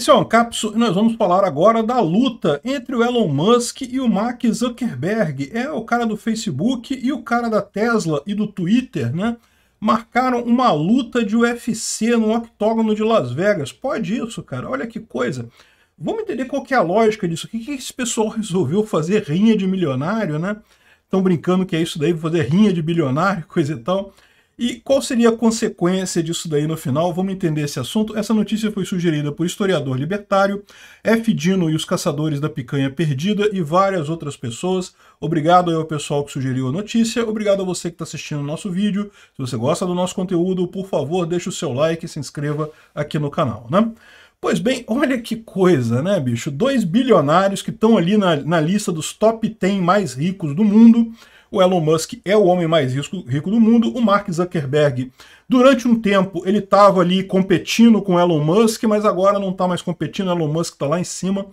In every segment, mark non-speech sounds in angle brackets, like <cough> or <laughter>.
Esse é o capso e nós vamos falar agora da luta entre o Elon Musk e o Mark Zuckerberg. É o cara do Facebook e o cara da Tesla e do Twitter, né? Marcaram uma luta de UFC no octógono de Las Vegas. Pode isso, cara. Olha que coisa. Vamos entender qual que é a lógica disso. O que, que esse pessoal <laughs> resolveu fazer rinha de milionário, né? Estão brincando que é isso daí, fazer rinha de bilionário, <laughs> coisa e tal. E qual seria a consequência disso daí no final? Vamos entender esse assunto. Essa notícia foi sugerida por historiador libertário, F. Dino e os Caçadores da Picanha Perdida e várias outras pessoas. Obrigado ao pessoal que sugeriu a notícia, obrigado a você que está assistindo o nosso vídeo. Se você gosta do nosso conteúdo, por favor, deixe o seu like e se inscreva aqui no canal. Né? Pois bem, olha que coisa, né, bicho? Dois bilionários que estão ali na, na lista dos top 10 mais ricos do mundo. O Elon Musk é o homem mais rico, rico do mundo. O Mark Zuckerberg, durante um tempo, ele estava ali competindo com o Elon Musk, mas agora não está mais competindo. O Elon Musk está lá em cima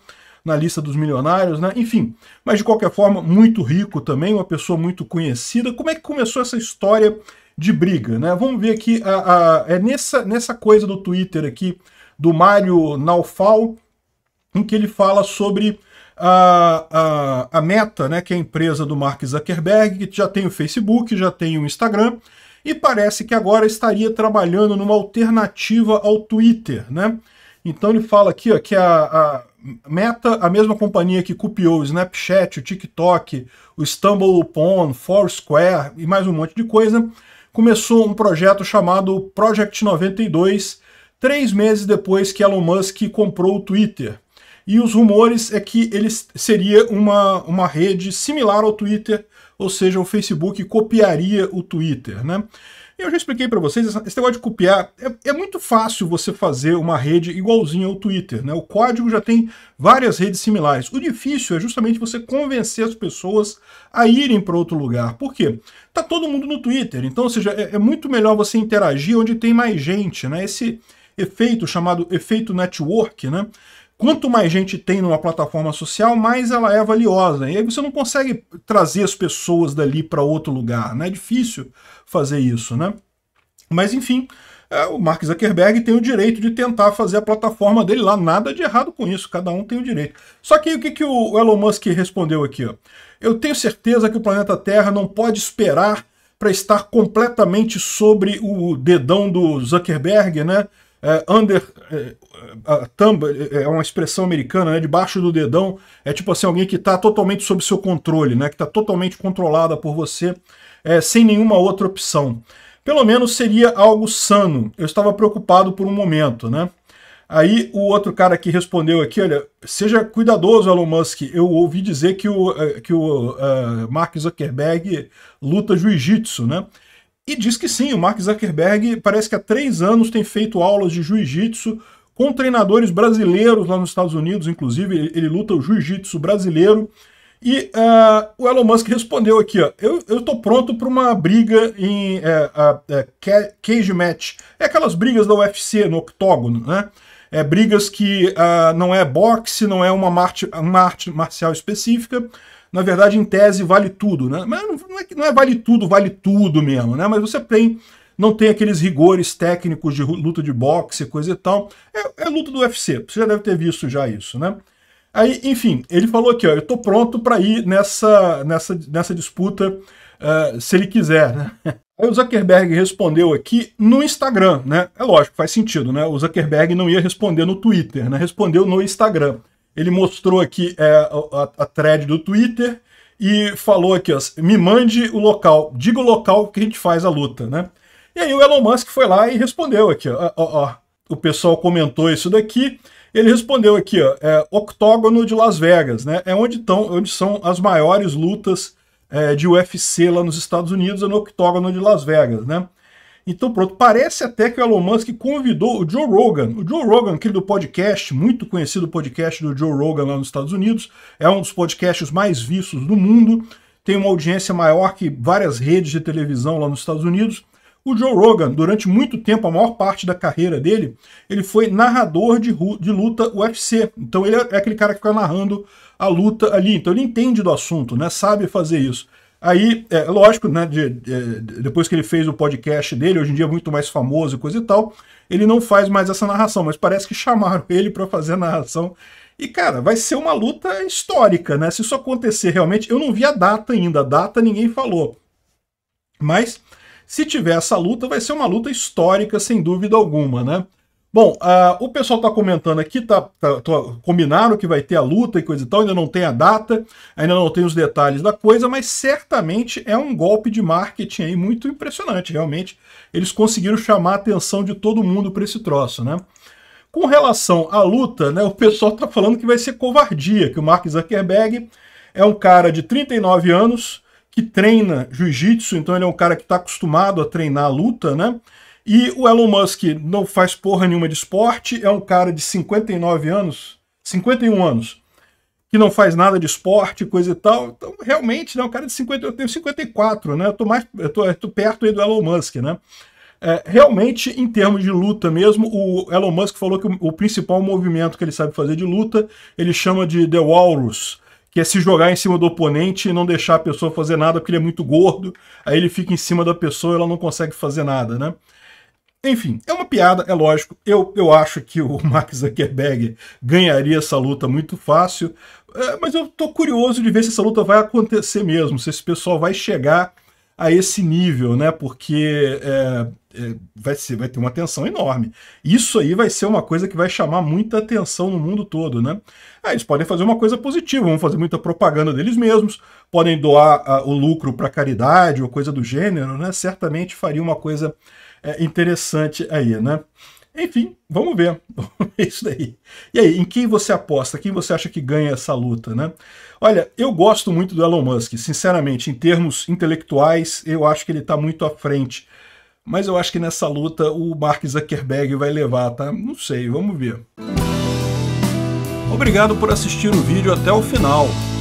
na lista dos milionários, né? Enfim, mas de qualquer forma, muito rico também, uma pessoa muito conhecida. Como é que começou essa história de briga, né? Vamos ver aqui, a, a, é nessa, nessa coisa do Twitter aqui, do Mário Naufal, em que ele fala sobre a, a, a Meta, né, que é a empresa do Mark Zuckerberg, que já tem o Facebook, já tem o Instagram, e parece que agora estaria trabalhando numa alternativa ao Twitter, né? Então ele fala aqui ó, que a, a Meta, a mesma companhia que copiou o Snapchat, o TikTok, o StumbleUpon, Foursquare e mais um monte de coisa, começou um projeto chamado Project 92, três meses depois que Elon Musk comprou o Twitter. E os rumores é que ele seria uma, uma rede similar ao Twitter, ou seja, o Facebook copiaria o Twitter, né? Eu já expliquei para vocês, esse negócio de copiar, é, é, muito fácil você fazer uma rede igualzinha ao Twitter, né? O código já tem várias redes similares. O difícil é justamente você convencer as pessoas a irem para outro lugar. Por quê? Tá todo mundo no Twitter, então, ou seja, é, é muito melhor você interagir onde tem mais gente, né? Esse, efeito chamado efeito network, né? Quanto mais gente tem numa plataforma social, mais ela é valiosa. E aí você não consegue trazer as pessoas dali para outro lugar, né? É difícil fazer isso, né? Mas enfim, é, o Mark Zuckerberg tem o direito de tentar fazer a plataforma dele lá. Nada de errado com isso, cada um tem o direito. Só que o que, que o Elon Musk respondeu aqui? Ó? Eu tenho certeza que o planeta Terra não pode esperar para estar completamente sobre o dedão do Zuckerberg, né? é, under é, a thumb é, é uma expressão americana, né? Debaixo do dedão é tipo assim alguém que está totalmente sob seu controle, né? Que está totalmente controlada por você, é, sem nenhuma outra opção. Pelo menos seria algo sano. Eu estava preocupado por um momento, né? Aí o outro cara que respondeu aqui, olha, seja cuidadoso, Elon Musk. Eu ouvi dizer que o, é, que o uh, Mark Zuckerberg luta jiu-jitsu, né? E diz que sim, o Mark Zuckerberg parece que há três anos tem feito aulas de jiu-jitsu com treinadores brasileiros lá nos Estados Unidos, inclusive ele, luta o jiu-jitsu brasileiro. E uh, o Elon Musk respondeu aqui, ó, eu, eu tô pronto para uma briga em é, a, é, cage match. É aquelas brigas da UFC no octógono, né? É, brigas que uh, não é boxe, não é uma arte, uma arte marcial específica, na verdade, em tese, vale tudo, né? Mas não é, não é vale tudo, vale tudo mesmo, né? Mas você tem, não tem aqueles rigores técnicos de luta de boxe, coisa e tal. É, é luta do UFC, você já deve ter visto já isso, né? Aí, enfim, ele falou aqui, ó, eu tô pronto para ir nessa, nessa, nessa disputa uh, se ele quiser, né? <laughs> Aí o Zuckerberg respondeu aqui no Instagram, né? É lógico, faz sentido, né? O Zuckerberg não ia responder no Twitter, né? Respondeu no Instagram. Ele mostrou aqui é, a, a thread do Twitter e falou aqui, ó, me mande o local, diga o local que a gente faz a luta, né? E aí o Elon Musk foi lá e respondeu aqui, ó, ó, ó o pessoal comentou isso daqui, ele respondeu aqui, ó, é, octógono de Las Vegas, né? É onde, tão, onde são as maiores lutas é, de UFC lá nos Estados Unidos, é no octógono de Las Vegas, né? Então pronto, parece até que o Elon Musk convidou o Joe Rogan. O Joe Rogan, aquele do podcast, muito conhecido podcast do Joe Rogan lá nos Estados Unidos, é um dos podcasts mais vistos do mundo, tem uma audiência maior que várias redes de televisão lá nos Estados Unidos. O Joe Rogan, durante muito tempo, a maior parte da carreira dele, ele foi narrador de, de luta UFC. Então ele é, é aquele cara que fica narrando a luta ali. Então ele entende do assunto, né? Sabe fazer isso. Aí, é, lógico, né, de, de, depois que ele fez o podcast dele, hoje em dia é muito mais famoso e coisa e tal, ele não faz mais essa narração, mas parece que <laughs> chamaram ele para fazer a narração. E, cara, vai ser uma luta histórica, né? Se isso acontecer realmente, eu não vi a data ainda, a data ninguém falou. Mas, se tiver essa luta, vai ser uma luta histórica, sem dúvida alguma, né? Bom, uh, o pessoal está comentando aqui, tá, tá, tô, combinaram que vai ter a luta e coisa e tal, ainda não tem a data, ainda não tem os detalhes da coisa, mas certamente é um golpe de marketing aí muito impressionante, realmente. Eles conseguiram chamar a atenção de todo mundo para esse troço, né? Com relação à luta, né, o pessoal está falando que vai ser covardia, que o Mark Zuckerberg é um cara de 39 anos que treina jiu-jitsu, então ele é um cara que está acostumado a treinar a luta, né? E o Elon Musk não faz porra nenhuma de esporte, é um cara de 59 anos, 51 anos, que não faz nada de esporte, coisa e tal. Então, realmente, né, um cara de 50, eu tenho 54, né? Eu tô mais eu tô, eu tô perto aí do Elon Musk, né? É, realmente, em termos de luta mesmo, o Elon Musk falou que o, o principal movimento que ele sabe fazer de luta, ele chama de The Walrus, que é se jogar em cima do oponente e não deixar a pessoa fazer nada porque ele é muito gordo, aí ele fica em cima da pessoa e ela não consegue fazer nada, né? Enfim, é uma piada, é lógico. Eu, eu acho que o <laughs> Mark Zuckerberg ganharia essa luta muito fácil, é, mas eu estou curioso de ver se essa luta vai acontecer mesmo, se esse pessoal vai chegar a esse nível, né? Porque é, é, vai, ser, vai ter uma tensão enorme. Isso aí vai ser uma coisa que vai chamar muita atenção no mundo todo, né? Ah, eles podem fazer uma coisa positiva, vão fazer muita propaganda deles mesmos, podem doar a, ah, o lucro para caridade ou coisa do gênero, né? Certamente faria uma coisa é, interessante aí, né? Enfim, <laughs> vamos ver. isso daí. E aí, em quem você aposta? Quem você acha que ganha essa luta, né? Olha, eu gosto muito do Elon Musk, sinceramente, em termos intelectuais, eu acho que ele está muito à frente. Mas eu acho que nessa luta o Mark Zuckerberg vai levar, tá? Não sei, vamos ver. Obrigado por assistir o vídeo até o final.